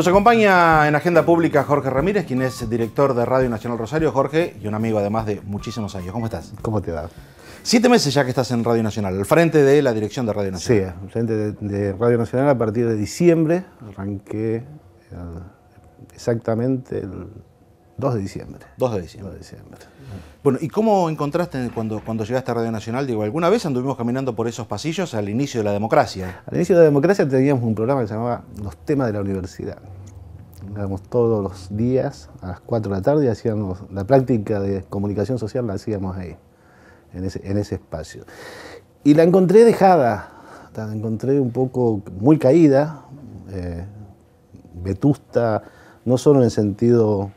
Nos acompaña en Agenda Pública Jorge Ramírez, quien es director de Radio Nacional Rosario. Jorge, y un amigo además de muchísimos años. ¿Cómo estás? ¿Cómo te va? Siete meses ya que estás en Radio Nacional, al frente de la dirección de Radio Nacional. Sí, al frente de, Radio Nacional a partir de diciembre. Arranqué eh, exactamente el 2 de diciembre. 2 de diciembre. Bueno, ¿y cómo encontraste cuando, cuando llegaste a Radio Nacional? Digo, ¿alguna vez anduvimos caminando por esos pasillos al inicio de la democracia? Al inicio de la democracia teníamos un programa que se llamaba Los temas de la universidad. Éramos todos los días a las 4 de la tarde hacíamos la práctica de comunicación social, la hacíamos ahí, en ese, espacio. Y la encontré dejada, la encontré un poco muy caída, eh, vetusta, no solo en el sentido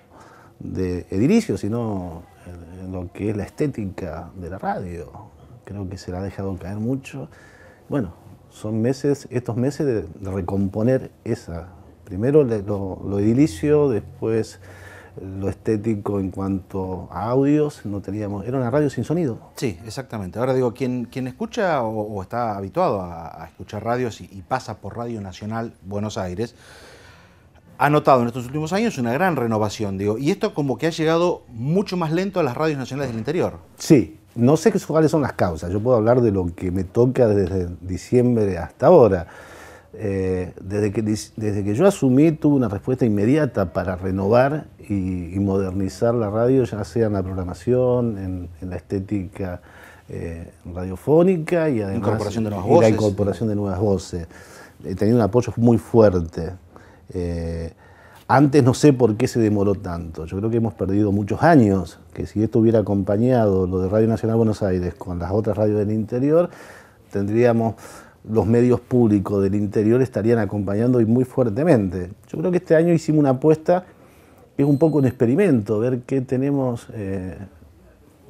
de edilicio, sino lo que es la estética de la radio. Creo que se la ha dejado caer mucho. Bueno, son meses, estos meses de, recomponer esa. Primero lo, edilicio, después lo estético en cuanto a audios, no teníamos, era una radio sin sonido. Sí, exactamente. Ahora digo, quien, quien escucha o, está habituado a, escuchar radios y pasa por Radio Nacional Buenos Aires, ha notado en estos últimos años una gran renovación, digo, y esto como que ha llegado mucho más lento a las radios nacionales del interior. Sí, no sé cuáles son las causas, yo puedo hablar de lo que me toca desde diciembre hasta ahora. Eh, desde, que, desde que yo asumí tuve una respuesta inmediata para renovar y, modernizar la radio, ya sea en la programación, en, la estética eh, radiofónica y además incorporación de nuevas voces. la incorporación de nuevas voces. He eh, tenido un apoyo muy fuerte eh, antes no sé por qué se demoró tanto. Yo creo que hemos perdido muchos años, que si esto hubiera acompañado lo de Radio Nacional Buenos Aires con las otras radios del interior, tendríamos los medios públicos del interior estarían acompañando y muy fuertemente. Yo creo que este año hicimos una apuesta es un poco un experimento, ver qué tenemos, eh,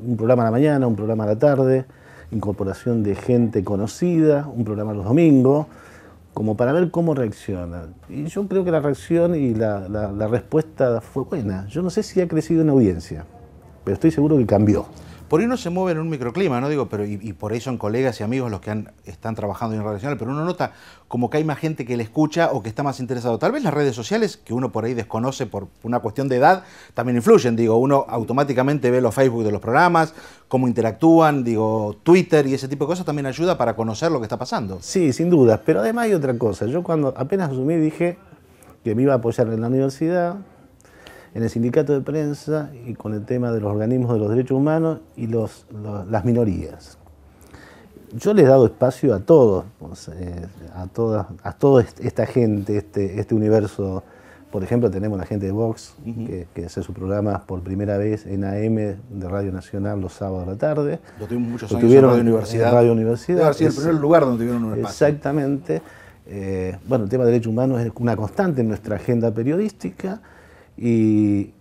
un programa a la mañana, un programa a la tarde, incorporación de gente conocida, un programa los domingos como para ver cómo reacciona Y yo creo que la reacción y la, la respuesta fue buena. Yo no sé si ha crecido en audiencia, pero estoy seguro que cambió. Por ahí uno se mueve en un microclima, ¿no? Digo, pero y, por ahí son colegas y amigos los que están trabajando en Radio pero uno nota como que hay más gente que le escucha o que está más interesado. Tal vez las redes sociales, que uno por ahí desconoce por una cuestión de edad, también influyen. Digo, uno automáticamente ve los Facebook de los programas, cómo interactúan, digo, Twitter y ese tipo de cosas también ayuda para conocer lo que está pasando. Sí, sin duda. Pero además hay otra cosa. Yo cuando apenas asumí dije que me iba a apoyar en la universidad, en el sindicato de prensa y con el tema de los organismos de los derechos humanos y las minorías. Yo les he dado espacio a todos, pues, eh, a, toda, a toda esta gente, este, este, universo. Por ejemplo, tenemos la gente de Vox, que, hace su programa por primera vez en AM de Radio Nacional los sábados de la tarde. Lo tuvimos muchos años en Radio Universidad. En Radio Universidad. el primer lugar donde tuvieron un espacio. Exactamente. Eh, bueno, el tema de derechos humanos es una constante en nuestra agenda periodística. Y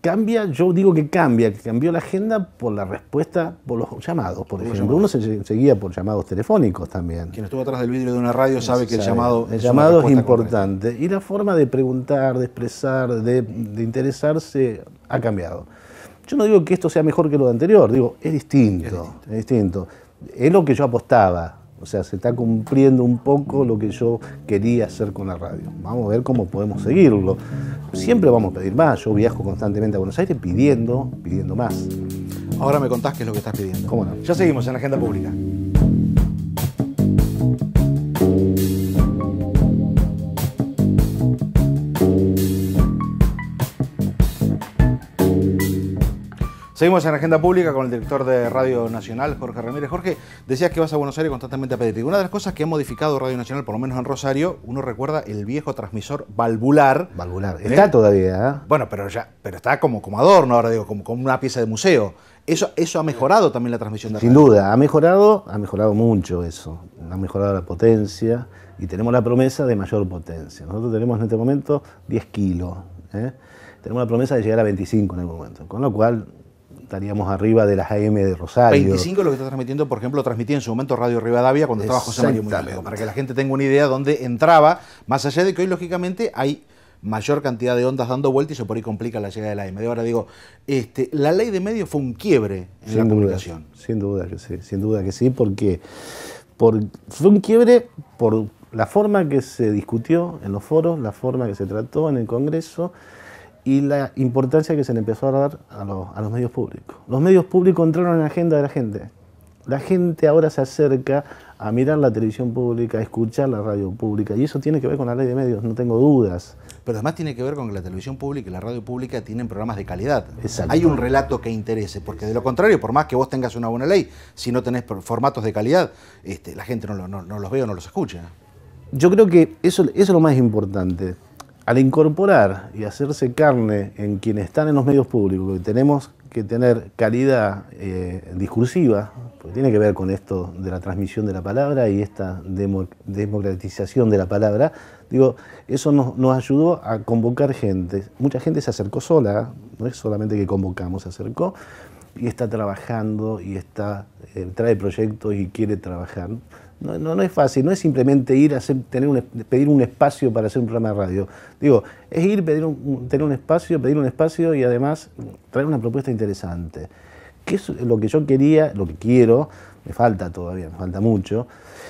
cambia, yo digo que cambia, que cambió la agenda por la respuesta, por los llamados, por, ejemplo. Uno se seguía por llamados telefónicos también. Quien estuvo atrás del vidrio de una radio sabe que el llamado... El llamado es importante. Y la forma de preguntar, de expresar, de, interesarse ha cambiado. Yo no digo que esto sea mejor que lo anterior, digo, es distinto, es distinto. Es, distinto. es lo que yo apostaba o sea, se está cumpliendo un poco lo que yo quería hacer con la radio. Vamos a ver cómo podemos seguirlo. Siempre vamos a pedir más. Yo viajo constantemente a Buenos Aires pidiendo, pidiendo más. Ahora me contás qué es lo que estás pidiendo. ¿Cómo no? Ya seguimos en la agenda pública. Seguimos en Agenda Pública con el director de Radio Nacional, Jorge Ramírez. Jorge, decías que vas a Buenos Aires constantemente a pedir. Una de las cosas que ha modificado Radio Nacional, por lo menos en Rosario, uno recuerda el viejo transmisor valvular. Valvular. ¿Eh? Está todavía. ¿eh? Bueno, pero ya, pero está como, como adorno ahora, digo, como, como una pieza de museo. Eso, eso ha mejorado también la transmisión de Sin duda, ha mejorado, ha mejorado mucho eso. Ha mejorado la potencia y tenemos la promesa de mayor potencia. Nosotros tenemos en este momento 10 kilos. ¿eh? Tenemos la promesa de llegar a 25 en algún momento. Con lo cual, estaríamos arriba de las AM de Rosario. 25 lo que está transmitiendo, por ejemplo, transmitía en su momento Radio Rivadavia cuando estaba José María Muñoz, para que la gente tenga una idea dónde entraba, más allá de que hoy, lógicamente, hay mayor cantidad de ondas dando vueltas y eso por ahí complica la llegada de la AM. De ahora digo, este, la ley de medios fue un quiebre en la comunicación. Sin duda que sí, sin duda que sí, porque por, fue un quiebre por la forma que se discutió en los foros, la forma que se trató en el Congreso, y la importancia que se le empezó a dar a, los medios públicos. Los medios públicos entraron en la agenda de la gente. La gente ahora se acerca a mirar la televisión pública, a escuchar la radio pública, y eso tiene que ver con la ley de medios, no tengo dudas. Pero además tiene que ver con que la televisión pública y la radio pública tienen programas de calidad. Hay un relato que interese, porque de lo contrario, por más que vos tengas una buena ley, si no tenés formatos de calidad, este, la gente no, los ve o no los escucha. Yo creo que eso, eso es lo más importante al incorporar y hacerse carne en quienes están en los medios públicos, que tenemos que tener calidad eh, discursiva, porque tiene que ver con esto de la transmisión de la palabra y esta democratización de la palabra, digo, eso nos, ayudó a convocar gente. Mucha gente se acercó sola, no es solamente que convocamos, se acercó y está trabajando y está, eh, trae proyectos y quiere trabajar. No, no, es fácil, no es simplemente ir a tener pedir un espacio para hacer un programa de radio. Digo, es ir, pedir un, tener un espacio, pedir un espacio y además traer una propuesta interesante. Que es lo que yo quería, lo que quiero? Me falta todavía, me falta mucho.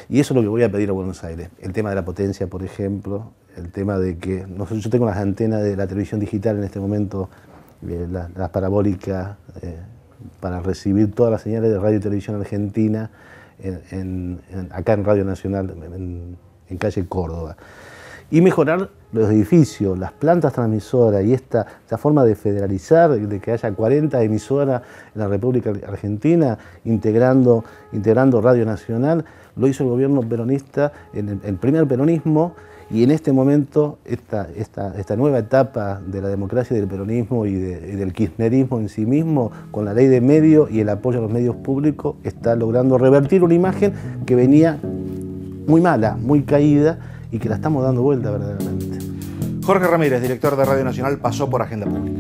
Y eso es lo que voy a pedir a Buenos Aires. El tema de la potencia, por ejemplo, el tema de que no yo tengo las antenas de la televisión digital en este momento, eh, las, parabólicas, eh, para recibir todas las señales de radio y televisión argentina acá en Radio Nacional, en calle Córdoba. Y mejorar los edificios, las plantas transmisoras y esta, esta, forma de federalizar, de que haya 40 emisoras en la República Argentina integrando, integrando Radio Nacional, lo hizo el gobierno peronista, en el primer peronismo, y en este momento, esta, esta, nueva etapa de la democracia, del peronismo y, del kirchnerismo en sí mismo, con la ley de medios y el apoyo a los medios públicos, está logrando revertir una imagen que venía muy mala, muy caída, y que la estamos dando vuelta verdaderamente. Jorge Ramírez, director de Radio Nacional, pasó por Agenda Pública.